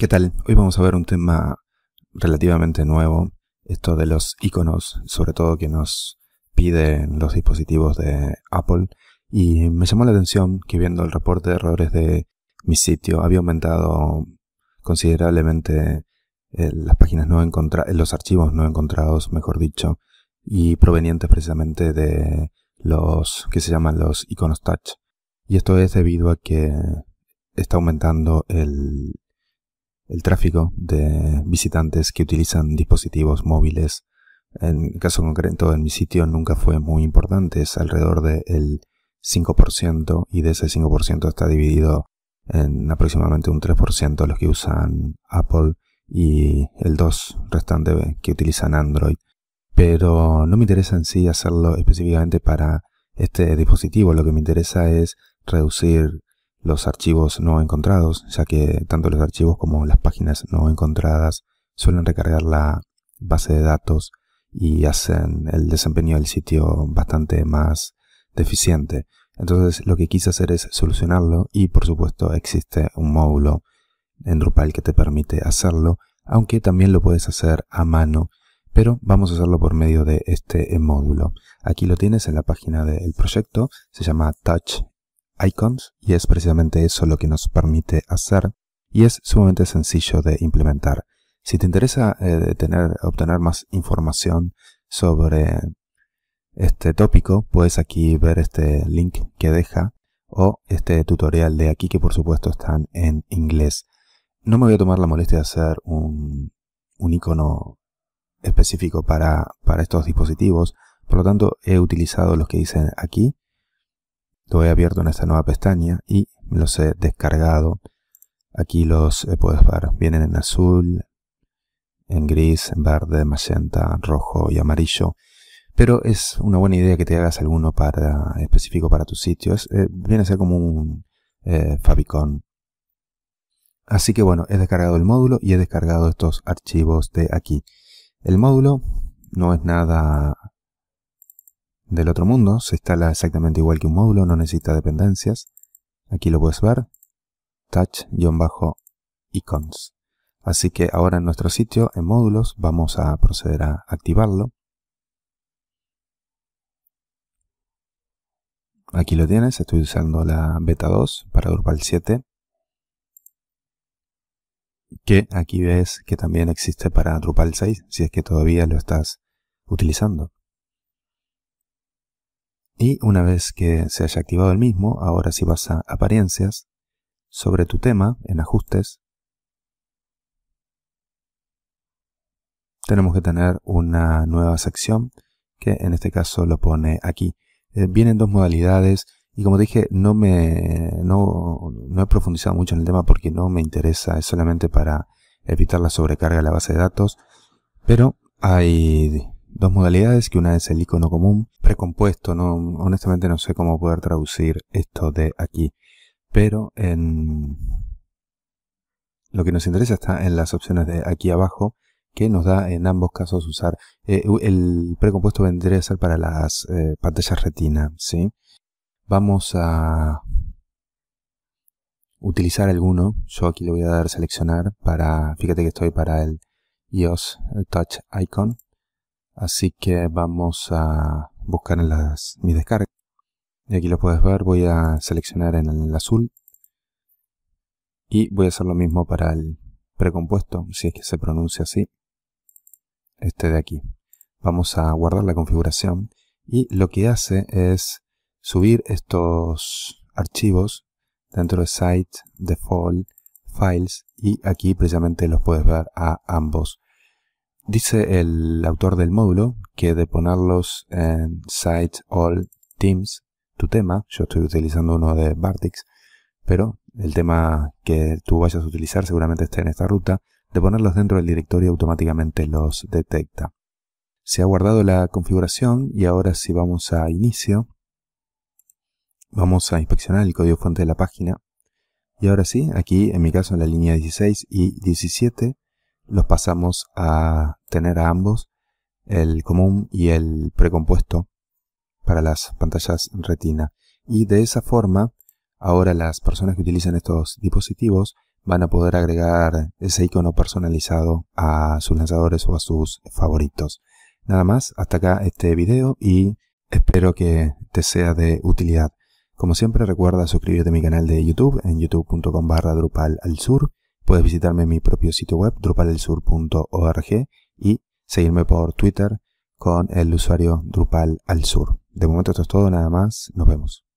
¿Qué tal? Hoy vamos a ver un tema relativamente nuevo, esto de los iconos, sobre todo que nos piden los dispositivos de Apple. Y me llamó la atención que viendo el reporte de errores de mi sitio había aumentado considerablemente eh, las páginas no encontradas, los archivos no encontrados, mejor dicho, y provenientes precisamente de los que se llaman los iconos touch. Y esto es debido a que está aumentando el el tráfico de visitantes que utilizan dispositivos móviles. En caso concreto, en mi sitio nunca fue muy importante, es alrededor del 5% y de ese 5% está dividido en aproximadamente un 3% los que usan Apple y el 2 restante que utilizan Android. Pero no me interesa en sí hacerlo específicamente para este dispositivo, lo que me interesa es reducir los archivos no encontrados, ya que tanto los archivos como las páginas no encontradas suelen recargar la base de datos y hacen el desempeño del sitio bastante más deficiente. Entonces lo que quise hacer es solucionarlo y por supuesto existe un módulo en Drupal que te permite hacerlo, aunque también lo puedes hacer a mano, pero vamos a hacerlo por medio de este módulo. Aquí lo tienes en la página del proyecto, se llama Touch icons y es precisamente eso lo que nos permite hacer y es sumamente sencillo de implementar. Si te interesa eh, tener, obtener más información sobre este tópico, puedes aquí ver este link que deja o este tutorial de aquí que por supuesto están en inglés. No me voy a tomar la molestia de hacer un, icono específico para, para estos dispositivos, por lo tanto he utilizado los que dicen aquí lo he abierto en esta nueva pestaña y los he descargado. Aquí los eh, puedes ver, vienen en azul, en gris, en verde, magenta, rojo y amarillo. Pero es una buena idea que te hagas alguno para, específico para tu sitio. Eh, viene a ser como un eh, favicon. Así que bueno, he descargado el módulo y he descargado estos archivos de aquí. El módulo no es nada del otro mundo, se instala exactamente igual que un módulo, no necesita dependencias. Aquí lo puedes ver, touch-icons. Así que ahora en nuestro sitio, en módulos, vamos a proceder a activarlo. Aquí lo tienes, estoy usando la beta 2 para Drupal 7. Que aquí ves que también existe para Drupal 6, si es que todavía lo estás utilizando. Y una vez que se haya activado el mismo, ahora si vas a apariencias, sobre tu tema, en ajustes, tenemos que tener una nueva sección que en este caso lo pone aquí. Eh, vienen dos modalidades y como dije no me no, no, he profundizado mucho en el tema porque no me interesa, es solamente para evitar la sobrecarga de la base de datos, pero hay dos modalidades, que una es el icono común, precompuesto, no, honestamente no sé cómo poder traducir esto de aquí, pero en... lo que nos interesa está en las opciones de aquí abajo, que nos da en ambos casos usar, eh, el precompuesto vendría a ser para las eh, pantallas retina, ¿sí? Vamos a utilizar alguno, yo aquí le voy a dar seleccionar para, fíjate que estoy para el iOS eh, Touch Icon, Así que vamos a buscar en las, mi descarga. Y aquí lo puedes ver, voy a seleccionar en el azul. Y voy a hacer lo mismo para el precompuesto, si es que se pronuncia así. Este de aquí. Vamos a guardar la configuración. Y lo que hace es subir estos archivos dentro de Site, Default, Files. Y aquí precisamente los puedes ver a ambos Dice el autor del módulo que de ponerlos en Site All Teams, tu tema, yo estoy utilizando uno de Bartix, pero el tema que tú vayas a utilizar seguramente esté en esta ruta, de ponerlos dentro del directorio automáticamente los detecta. Se ha guardado la configuración y ahora si vamos a inicio, vamos a inspeccionar el código fuente de la página. Y ahora sí, aquí en mi caso en la línea 16 y 17 los pasamos a tener a ambos el común y el precompuesto para las pantallas retina. Y de esa forma, ahora las personas que utilizan estos dispositivos van a poder agregar ese icono personalizado a sus lanzadores o a sus favoritos. Nada más, hasta acá este video y espero que te sea de utilidad. Como siempre recuerda suscribirte a mi canal de YouTube en youtube.com barra Drupal al sur Puedes visitarme en mi propio sitio web drupalelsur.org y seguirme por Twitter con el usuario Drupal al Sur. De momento esto es todo, nada más, nos vemos.